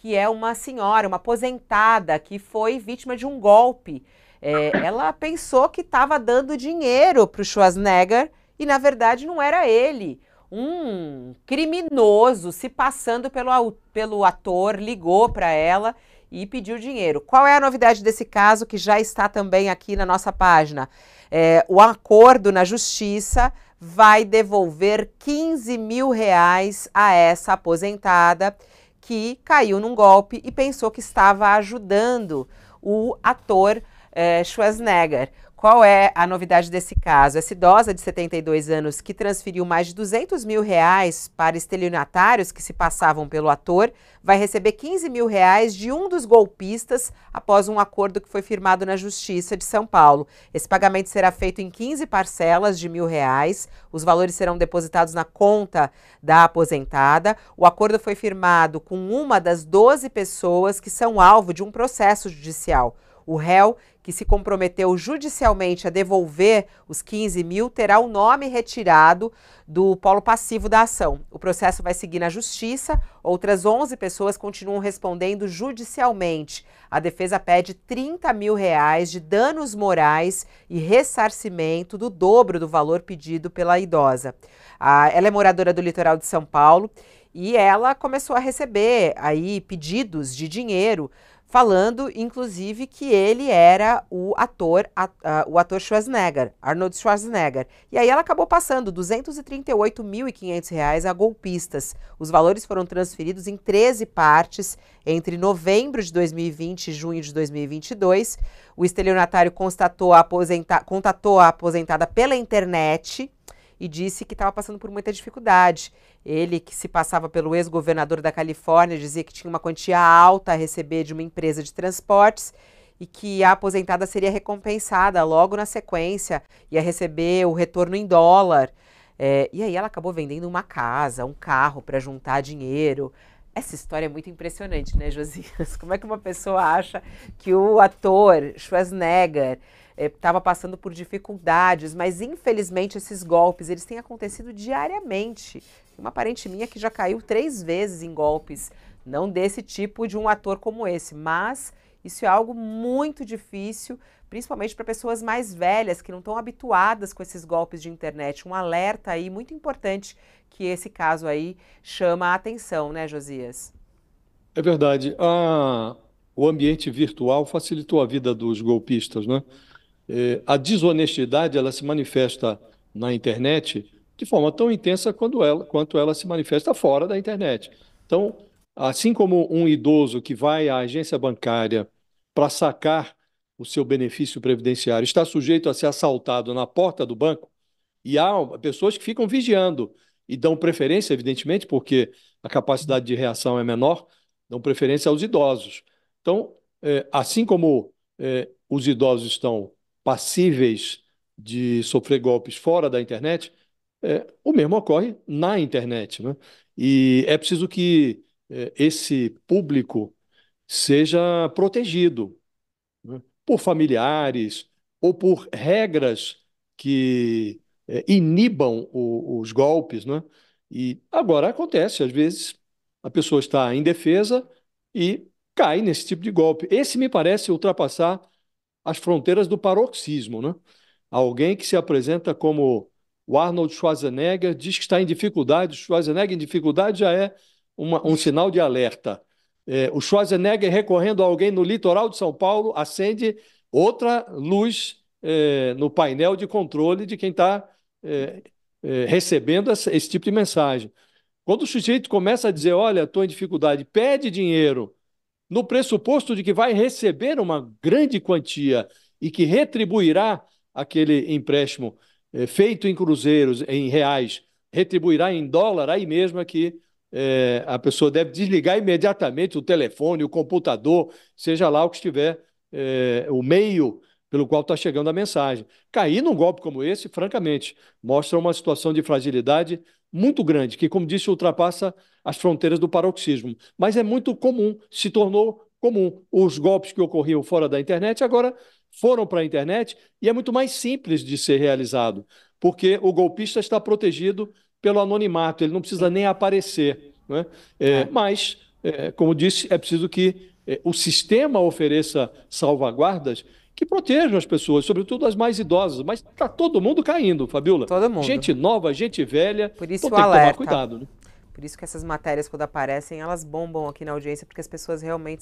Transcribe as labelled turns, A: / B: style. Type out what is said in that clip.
A: que é uma senhora, uma aposentada, que foi vítima de um golpe. É, ela pensou que estava dando dinheiro para o Schwarzenegger e, na verdade, não era ele. Um criminoso se passando pelo, pelo ator ligou para ela e pediu dinheiro. Qual é a novidade desse caso que já está também aqui na nossa página? É, o acordo na justiça vai devolver 15 mil reais a essa aposentada que caiu num golpe e pensou que estava ajudando o ator eh, Schwarzenegger. Qual é a novidade desse caso? Essa idosa de 72 anos que transferiu mais de 200 mil reais para estelionatários que se passavam pelo ator vai receber 15 mil reais de um dos golpistas após um acordo que foi firmado na Justiça de São Paulo. Esse pagamento será feito em 15 parcelas de mil reais. Os valores serão depositados na conta da aposentada. O acordo foi firmado com uma das 12 pessoas que são alvo de um processo judicial. O réu, que se comprometeu judicialmente a devolver os 15 mil, terá o nome retirado do polo passivo da ação. O processo vai seguir na justiça, outras 11 pessoas continuam respondendo judicialmente. A defesa pede 30 mil reais de danos morais e ressarcimento do dobro do valor pedido pela idosa. ela é moradora do litoral de São Paulo e ela começou a receber aí pedidos de dinheiro falando, inclusive, que ele era o ator, a, a, o ator Schwarzenegger, Arnold Schwarzenegger. E aí ela acabou passando 238.500 reais a golpistas. Os valores foram transferidos em 13 partes entre novembro de 2020 e junho de 2022. O estelionatário constatou a contatou a aposentada pela internet e disse que estava passando por muita dificuldade. Ele, que se passava pelo ex-governador da Califórnia, dizia que tinha uma quantia alta a receber de uma empresa de transportes e que a aposentada seria recompensada logo na sequência, ia receber o retorno em dólar. É, e aí ela acabou vendendo uma casa, um carro para juntar dinheiro. Essa história é muito impressionante, né, Josias? Como é que uma pessoa acha que o ator Schwarzenegger estava eh, é, passando por dificuldades, mas infelizmente esses golpes eles têm acontecido diariamente. Uma parente minha que já caiu três vezes em golpes, não desse tipo de um ator como esse, mas isso é algo muito difícil, principalmente para pessoas mais velhas que não estão habituadas com esses golpes de internet. Um alerta aí muito importante que esse caso aí chama a atenção, né, Josias?
B: É verdade. Ah, o ambiente virtual facilitou a vida dos golpistas, né? Eh, a desonestidade ela se manifesta na internet de forma tão intensa quanto ela, quanto ela se manifesta fora da internet. Então, assim como um idoso que vai à agência bancária para sacar o seu benefício previdenciário está sujeito a ser assaltado na porta do banco, e há pessoas que ficam vigiando e dão preferência, evidentemente, porque a capacidade de reação é menor, dão preferência aos idosos. Então, eh, assim como eh, os idosos estão passíveis de sofrer golpes fora da internet, é, o mesmo ocorre na internet. Né? E é preciso que é, esse público seja protegido né? por familiares ou por regras que é, inibam o, os golpes. Né? E agora acontece, às vezes a pessoa está indefesa e cai nesse tipo de golpe. Esse me parece ultrapassar as fronteiras do paroxismo, né? Alguém que se apresenta como o Arnold Schwarzenegger diz que está em dificuldade. O Schwarzenegger em dificuldade já é uma, um sinal de alerta. É, o Schwarzenegger recorrendo a alguém no litoral de São Paulo acende outra luz é, no painel de controle de quem está é, é, recebendo essa, esse tipo de mensagem. Quando o sujeito começa a dizer, olha, estou em dificuldade, pede dinheiro no pressuposto de que vai receber uma grande quantia e que retribuirá aquele empréstimo eh, feito em cruzeiros, em reais, retribuirá em dólar, aí mesmo é que eh, a pessoa deve desligar imediatamente o telefone, o computador, seja lá o que estiver, eh, o meio pelo qual está chegando a mensagem. Cair num golpe como esse, francamente, mostra uma situação de fragilidade muito grande, que, como disse, ultrapassa as fronteiras do paroxismo. Mas é muito comum, se tornou comum. Os golpes que ocorriam fora da internet agora foram para a internet e é muito mais simples de ser realizado, porque o golpista está protegido pelo anonimato, ele não precisa nem aparecer. Né? É, é. mas, é, como disse, é preciso que é, o sistema ofereça salvaguardas que protejam as pessoas, sobretudo as mais idosas. Mas está todo mundo caindo, Fabiola. Todo mundo. Gente nova, gente velha. Por
A: isso então, tem alerta. que tomar cuidado. Né? Por isso que essas matérias, quando aparecem, elas bombam aqui na audiência, porque as pessoas realmente